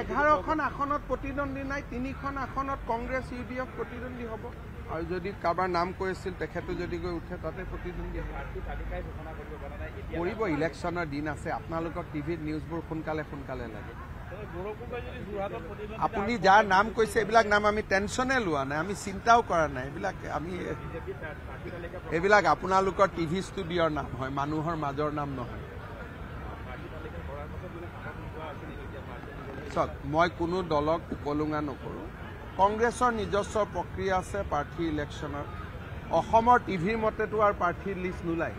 এঘাৰখন আসনত প্ৰতিদ্বন্দ্বী নাই তিনিখন আসনত কংগ্ৰেছ ইউ ডি এফ প্ৰতিদ্বন্দ্বী হ'ব আৰু যদি কাৰোবাৰ নাম কৈ আছিল তেখেতো যদি গৈ উঠে তাতে প্ৰতিদ্বন্দ্বী কৰিব ইলেকশ্যনৰ দিন আছে আপোনালোকৰ টিভিত নিউজবোৰ সোনকালে সোনকালে লাগে আপুনি যাৰ নাম কৈছে এইবিলাক নাম আমি টেনশ্যনে লোৱা নাই আমি চিন্তাও কৰা নাই এইবিলাক আমি এইবিলাক আপোনালোকৰ টিভি ষ্টুডিঅ'ৰ নাম হয় মানুহৰ মাজৰ নাম নহয় পিছত মই কোনো দলক উপলুঙা নকৰোঁ কংগ্ৰেছৰ নিজস্ব প্ৰক্ৰিয়া আছে প্ৰাৰ্থী ইলেকশ্যনত অসমৰ টিভিৰ মতেতো আৰু প্ৰাৰ্থীৰ লিষ্ট নোলায়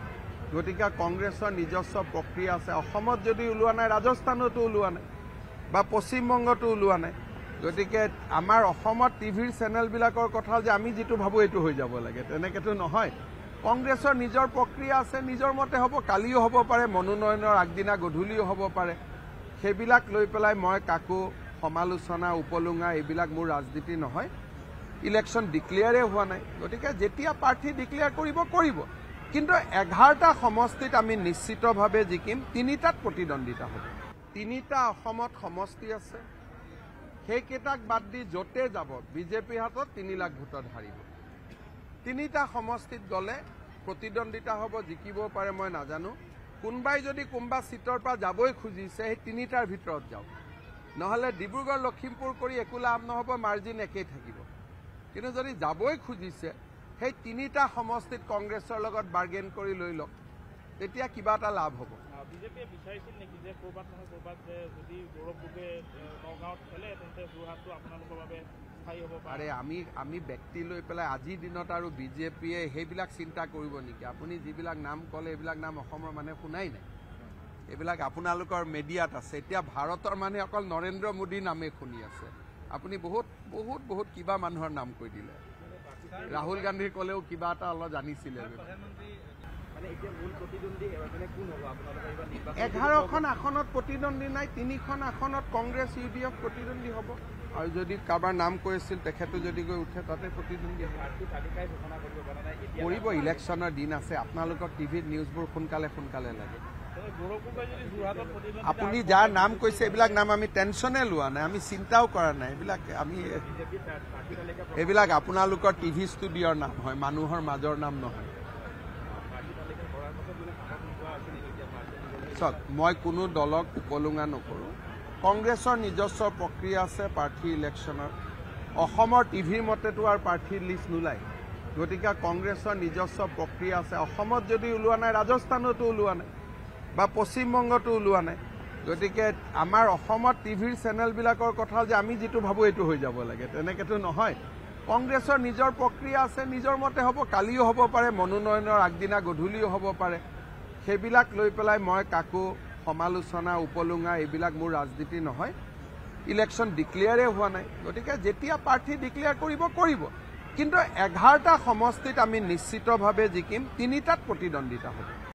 গতিকে কংগ্ৰেছৰ নিজস্ব প্ৰক্ৰিয়া আছে অসমত যদি ওলোৱা নাই ৰাজস্থানতো ওলোৱা নাই বা পশ্চিমবংগতো ওলোৱা নাই গতিকে আমাৰ অসমত টিভিৰ চেনেলবিলাকৰ কথা যে আমি যিটো ভাবোঁ এইটো হৈ যাব লাগে তেনেকেতো নহয় কংগ্ৰেছৰ নিজৰ প্ৰক্ৰিয়া আছে নিজৰ মতে হ'ব কালিও হ'ব পাৰে মনোনয়নৰ আগদিনা গধূলিও হ'ব পাৰে সেইবিলাক লৈ পেলাই মই কাকো সমালোচনা উপলুঙা এইবিলাক মোৰ ৰাজনীতি নহয় ইলেকশ্যন ডিক্লেয়াৰে হোৱা নাই গতিকে যেতিয়া প্ৰাৰ্থী ডিক্লেয়াৰ কৰিব কৰিব কিন্তু এঘাৰটা সমষ্টিত আমি নিশ্চিতভাৱে জিকিম তিনিটাত প্ৰতিদ্বন্দ্বিতা হ'ব তিনিটা অসমত সমষ্টি আছে সেইকেইটাক বাদ দি য'তে যাব বিজেপিৰ হাতত তিনি লাখ ভোটত হাৰিব তিনিটা সমষ্টিত গ'লে প্ৰতিদ্বন্দ্বিতা হ'ব জিকিব পাৰে মই নাজানো কোনোবাই যদি কোনোবা চিটৰ পৰা যাবই খুজিছে সেই তিনিটাৰ ভিতৰত যাওক নহ'লে ডিব্ৰুগড় লখিমপুৰ কৰি একো লাভ নহ'ব মাৰ্জিন একেই থাকিব কিন্তু যদি যাবই খুজিছে সেই তিনিটা সমষ্টিত কংগ্ৰেছৰ লগত বাৰ্গেন কৰি লৈ লওক তেতিয়া কিবা এটা লাভ হ'ব বিজেপিয়ে নেকি যে আৰে আমি আমি ব্যক্তি লৈ পেলাই আজি দিনত আৰু বিজেপিয়ে সেইবিল চিন্তা কৰিব নেকি আপুনি যা নাম কলে এইবিল নাম অসমৰ মানে শুনাই নাই এইবিল আপোনালোকৰ মিডিয়াত আছে এতিয়া ভাৰতৰ মানে অকল নৰেন্দ্ৰ মোদীৰ নামে শুনি আছে আপুনি বহুত বহুত বহুত কিবা মানুহৰ নাম কৈ দিলে ৰাহুল গান্ধীৰ কলেও কিবা এটা অল জানিছিল এঘাৰখন আসনত প্ৰতিদ্বন্দ্বী নাই তিনিখন আসনত কংগ্ৰেছ ইউ ডি এফ প্ৰতিদ্বন্দ্বী হ'ব আৰু যদি কাৰোবাৰ নাম কৈ আছিল তেখেতো যদি গৈ উঠে তাতে প্ৰতিদ্বন্দ্বী কৰিব ইলেকশ্যনৰ দিন আছে আপোনালোকক টিভিত নিউজবোৰ সোনকালে সোনকালে লাগে আপুনি যাৰ নাম কৈছে এইবিলাক নাম আমি টেনশ্যনে লোৱা নাই আমি চিন্তাও কৰা নাই এইবিলাক আমি এইবিলাক আপোনালোকৰ টিভি ষ্টুডিঅ'ৰ নাম হয় মানুহৰ মাজৰ নাম নহয় চক মই কোনো দলক উপলুঙা নকৰোঁ কংগ্ৰেছৰ নিজস্ব প্ৰক্ৰিয়া আছে প্ৰাৰ্থী ইলেকশ্যনৰ অসমৰ টি ভিৰ মতেতো আৰু প্ৰাৰ্থীৰ লিষ্ট নোলায় গতিকে কংগ্ৰেছৰ নিজস্ব প্ৰক্ৰিয়া আছে অসমত যদি ওলোৱা নাই ৰাজস্থানতো ওলোৱা নাই বা পশ্চিমবংগতো ওলোৱা নাই গতিকে আমাৰ অসমত টি ভিৰ চেনেলবিলাকৰ কথা যে আমি যিটো ভাবোঁ এইটো হৈ যাব লাগে তেনেকেতো নহয় কংগ্ৰেছৰ নিজৰ প্ৰক্ৰিয়া আছে নিজৰ মতে হ'ব কালিও হ'ব পাৰে মনোনয়নৰ আগদিনা গধূলিও হ'ব পাৰে সেইবিলাক লৈ পেলাই মই কাকো সমালোচনা উপলুঙা এইবিলাক মোৰ ৰাজনীতি নহয় ইলেকশ্যন ডিক্লেয়াৰে হোৱা নাই গতিকে যেতিয়া প্ৰাৰ্থী ডিক্লেয়াৰ কৰিব কৰিব কিন্তু এঘাৰটা সমষ্টিত আমি নিশ্চিতভাৱে জিকিম তিনিটাত প্ৰতিদ্বন্দ্বিতা হ'ব